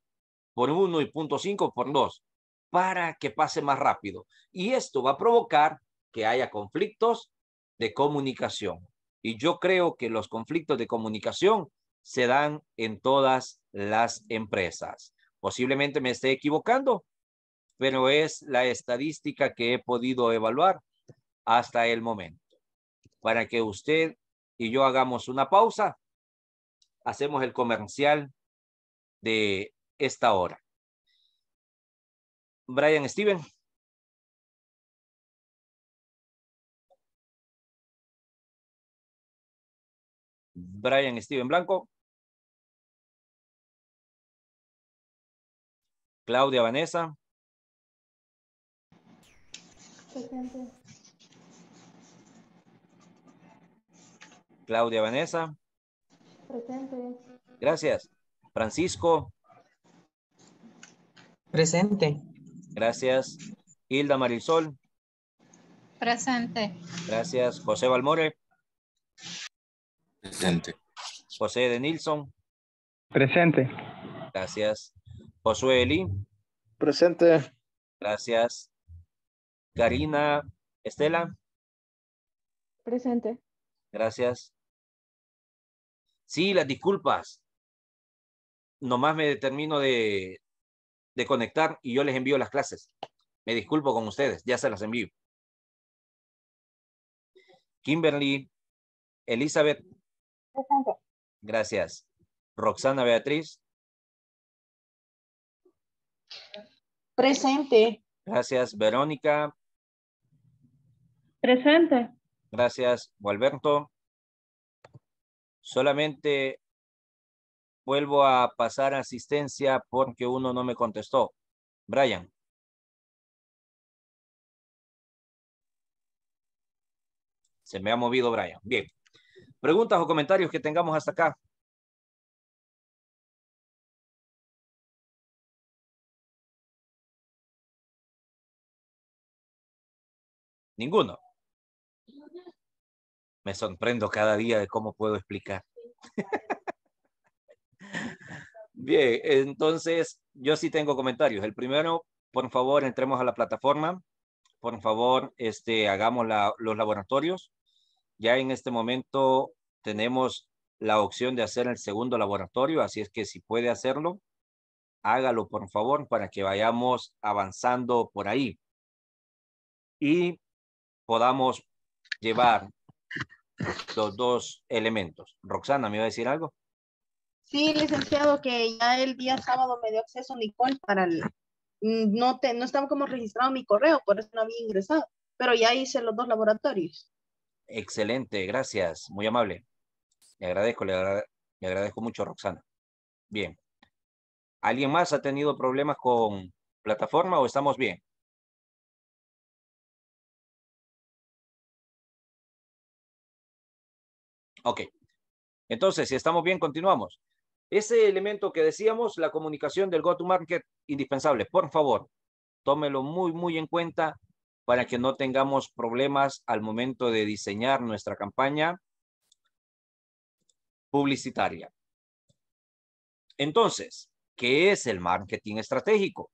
por 1 y punto 5 por 2 para que pase más rápido. Y esto va a provocar que haya conflictos de comunicación. Y yo creo que los conflictos de comunicación se dan en todas las empresas. Posiblemente me esté equivocando, pero es la estadística que he podido evaluar hasta el momento. Para que usted y yo hagamos una pausa, hacemos el comercial de esta hora. Brian Steven. Brian Steven Blanco. Claudia, Vanessa. Presente. Claudia, Vanessa. Presente. Gracias. Francisco. Presente. Gracias. Hilda Marisol. Presente. Gracias. José Valmore. Presente. José de Nilsson. Presente. Gracias. Josué Presente. Gracias. Karina Estela. Presente. Gracias. Sí, las disculpas. Nomás me termino de, conectar y yo les envío las clases. Me disculpo con ustedes, ya se las envío. Kimberly, Elizabeth. Presente. Gracias. Roxana Beatriz. Presente. Gracias, Verónica. Presente. Gracias, Gualberto. Solamente vuelvo a pasar asistencia porque uno no me contestó. Brian. Se me ha movido Brian. Bien. Preguntas o comentarios que tengamos hasta acá. Ninguno. Me sorprendo cada día de cómo puedo explicar. Bien, entonces yo sí tengo comentarios. El primero, por favor, entremos a la plataforma. Por favor, este, hagamos los laboratorios. Ya en este momento tenemos la opción de hacer el segundo laboratorio, así es que si puede hacerlo, hágalo por favor para que vayamos avanzando por ahí. Y podamos llevar los dos elementos. Roxana, ¿me iba a decir algo? Sí, licenciado, que ya el día sábado me dio acceso Nicole para el... Mm, no, te, no estaba como registrado mi correo, por eso no había ingresado, pero ya hice los dos laboratorios. Excelente, gracias, muy amable. Le agradezco, le agradezco mucho, Roxana. Bien. ¿Alguien más ha tenido problemas con plataforma o estamos bien? Ok. Entonces, si estamos bien, continuamos. Ese elemento que decíamos, la comunicación del go-to-market, indispensable. Por favor, tómelo muy, muy en cuenta para que no tengamos problemas al momento de diseñar nuestra campaña publicitaria. Entonces, ¿qué es el marketing estratégico?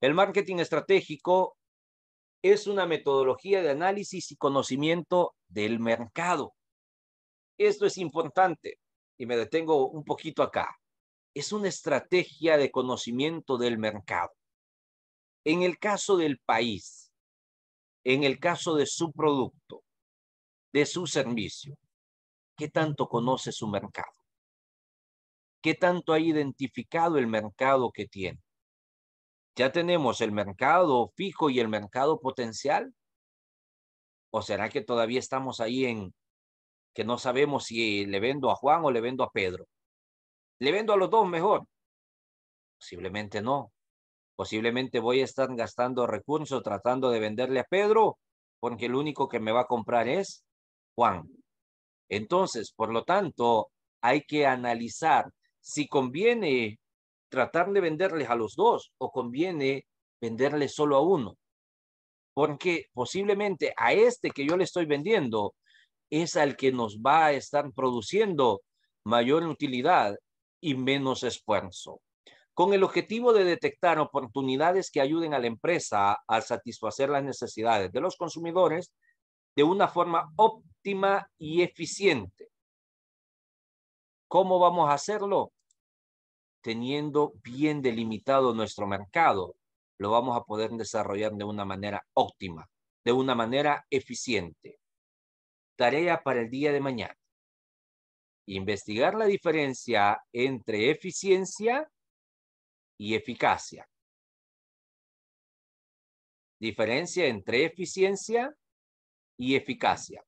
El marketing estratégico es una metodología de análisis y conocimiento del mercado esto es importante y me detengo un poquito acá. Es una estrategia de conocimiento del mercado. En el caso del país, en el caso de su producto, de su servicio, ¿qué tanto conoce su mercado? ¿Qué tanto ha identificado el mercado que tiene? ¿Ya tenemos el mercado fijo y el mercado potencial? ¿O será que todavía estamos ahí en que no sabemos si le vendo a Juan o le vendo a Pedro. Le vendo a los dos mejor. Posiblemente no. Posiblemente voy a estar gastando recursos tratando de venderle a Pedro porque el único que me va a comprar es Juan. Entonces, por lo tanto, hay que analizar si conviene tratar de venderles a los dos o conviene venderle solo a uno. Porque posiblemente a este que yo le estoy vendiendo es al que nos va a estar produciendo mayor utilidad y menos esfuerzo, con el objetivo de detectar oportunidades que ayuden a la empresa a satisfacer las necesidades de los consumidores de una forma óptima y eficiente. ¿Cómo vamos a hacerlo? Teniendo bien delimitado nuestro mercado, lo vamos a poder desarrollar de una manera óptima, de una manera eficiente. Tarea para el día de mañana. Investigar la diferencia entre eficiencia y eficacia. Diferencia entre eficiencia y eficacia.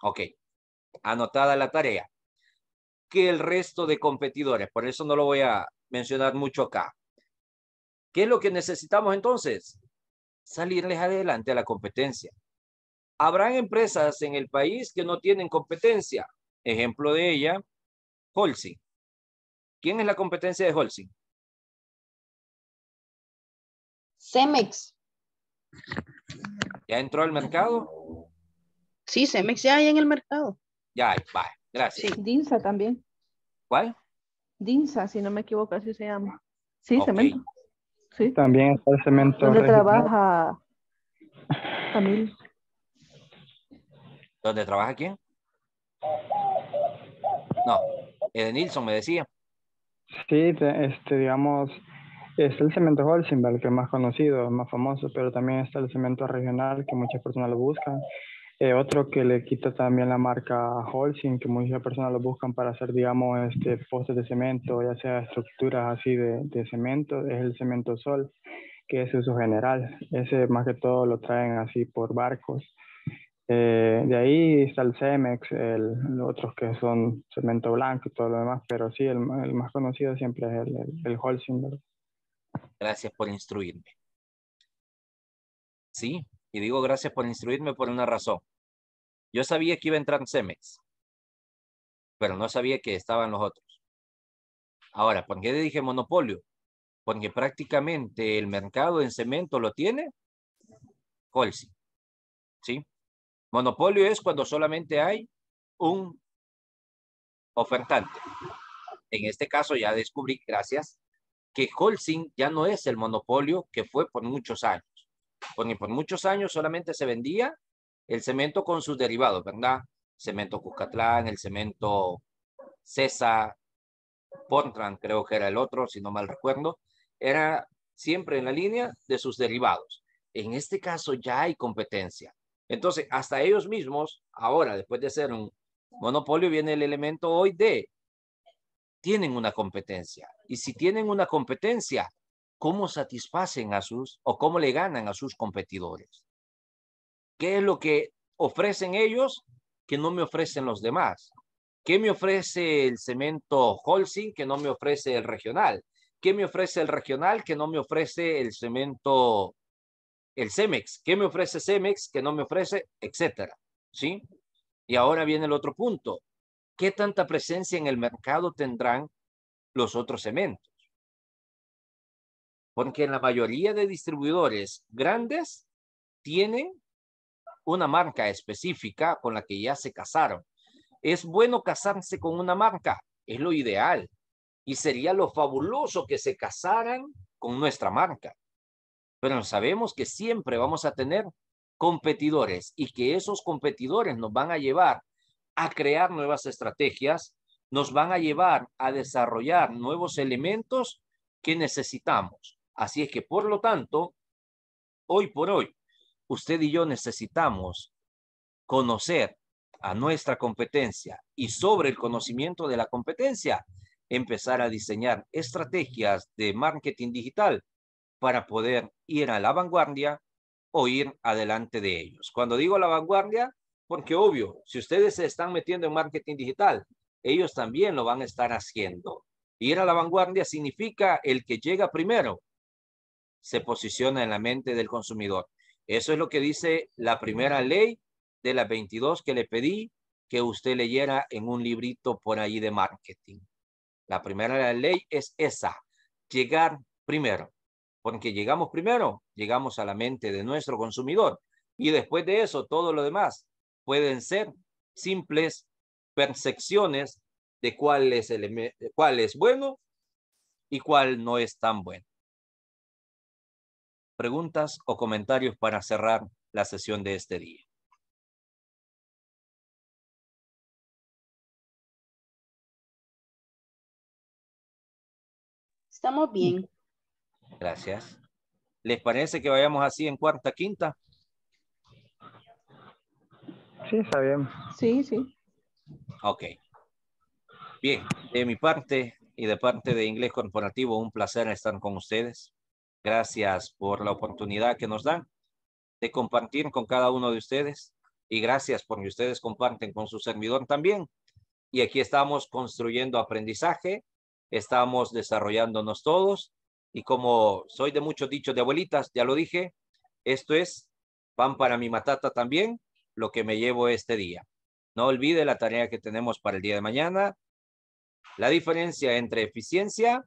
Ok, anotada la tarea. Que el resto de competidores, por eso no lo voy a mencionar mucho acá. ¿Qué es lo que necesitamos entonces? salirles adelante a la competencia. Habrán empresas en el país que no tienen competencia. Ejemplo de ella, Holcim. ¿Quién es la competencia de Holcim? Cemex. ¿Ya entró al mercado? Sí, Cemex ya hay en el mercado. Ya hay, gracias. Sí, Dinsa también. ¿Cuál? Dinsa, si no me equivoco, así se llama. Sí, Cemex. Sí. También está el cemento. ¿Dónde trabaja Camil? ¿Dónde trabaja quién? No, Edenilson me decía. Sí, este, digamos, es el cemento Holzimberg, que es más conocido, más famoso, pero también está el cemento regional, que muchas personas lo buscan. Eh, otro que le quita también la marca Holcim, que muchas personas lo buscan para hacer, digamos, este, postes de cemento, ya sea estructuras así de, de cemento, es el cemento sol, que es uso general. Ese más que todo lo traen así por barcos. Eh, de ahí está el Cemex, el, los otros que son cemento blanco y todo lo demás, pero sí, el, más conocido siempre es el, el, el Holcim. Gracias por instruirme. Sí, y digo gracias por instruirme por una razón. Yo sabía que iba a entrar Cemex, pero no sabía que estaban los otros. Ahora, ¿por qué le dije monopolio? Porque prácticamente el mercado en cemento lo tiene Holcim. ¿Sí? Monopolio es cuando solamente hay un ofertante. En este caso ya descubrí, gracias, que Holcim ya no es el monopolio que fue por muchos años porque por muchos años solamente se vendía el cemento con sus derivados, ¿verdad? Cemento Cuscatlán, el cemento Cesa, Pontran, creo que era el otro, si no mal recuerdo, era siempre en la línea de sus derivados. En este caso ya hay competencia. Entonces, hasta ellos mismos, ahora, después de ser un monopolio, viene el elemento hoy de, tienen una competencia. Y si tienen una competencia, cómo satisfacen a sus o cómo le ganan a sus competidores. ¿Qué es lo que ofrecen ellos que no me ofrecen los demás? ¿Qué me ofrece el cemento Holcim que no me ofrece el regional? ¿Qué me ofrece el regional que no me ofrece el cemento, el CEMEX? ¿Qué me ofrece CEMEX que no me ofrece, etcétera? ¿Sí? Y ahora viene el otro punto. ¿Qué tanta presencia en el mercado tendrán los otros cementos? porque la mayoría de distribuidores grandes tienen una marca específica con la que ya se casaron. Es bueno casarse con una marca, es lo ideal. Y sería lo fabuloso que se casaran con nuestra marca. Pero sabemos que siempre vamos a tener competidores y que esos competidores nos van a llevar a crear nuevas estrategias, nos van a llevar a desarrollar nuevos elementos que necesitamos. Así es que, por lo tanto, hoy por hoy, usted y yo necesitamos conocer a nuestra competencia y sobre el conocimiento de la competencia, empezar a diseñar estrategias de marketing digital para poder ir a la vanguardia o ir adelante de ellos. Cuando digo la vanguardia, porque obvio, si ustedes se están metiendo en marketing digital, ellos también lo van a estar haciendo. Ir a la vanguardia significa el que llega primero, se posiciona en la mente del consumidor. Eso es lo que dice la primera ley de las 22 que le pedí que usted leyera en un librito por ahí de marketing. La primera ley es esa, llegar primero, porque llegamos primero, llegamos a la mente de nuestro consumidor y después de eso todo lo demás pueden ser simples percepciones de cuál es, el, cuál es bueno y cuál no es tan bueno preguntas o comentarios para cerrar la sesión de este día. Estamos bien. Gracias. ¿Les parece que vayamos así en cuarta, quinta? Sí, está bien. Sí, sí. Ok. Bien, de mi parte y de parte de Inglés Corporativo, un placer estar con ustedes. Gracias por la oportunidad que nos dan de compartir con cada uno de ustedes y gracias porque ustedes comparten con su servidor también. Y aquí estamos construyendo aprendizaje, estamos desarrollándonos todos y como soy de muchos dichos de abuelitas, ya lo dije, esto es pan para mi matata también, lo que me llevo este día. No olvide la tarea que tenemos para el día de mañana, la diferencia entre eficiencia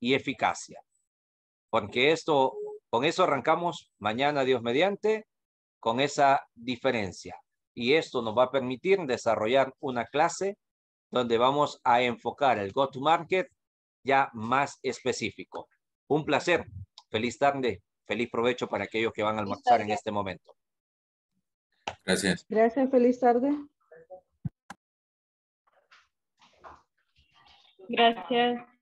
y eficacia porque esto, con eso arrancamos mañana, Dios mediante, con esa diferencia. Y esto nos va a permitir desarrollar una clase donde vamos a enfocar el go-to-market ya más específico. Un placer. Feliz tarde. Feliz provecho para aquellos que van a almorzar en este momento. Gracias. Gracias. Feliz tarde. Gracias.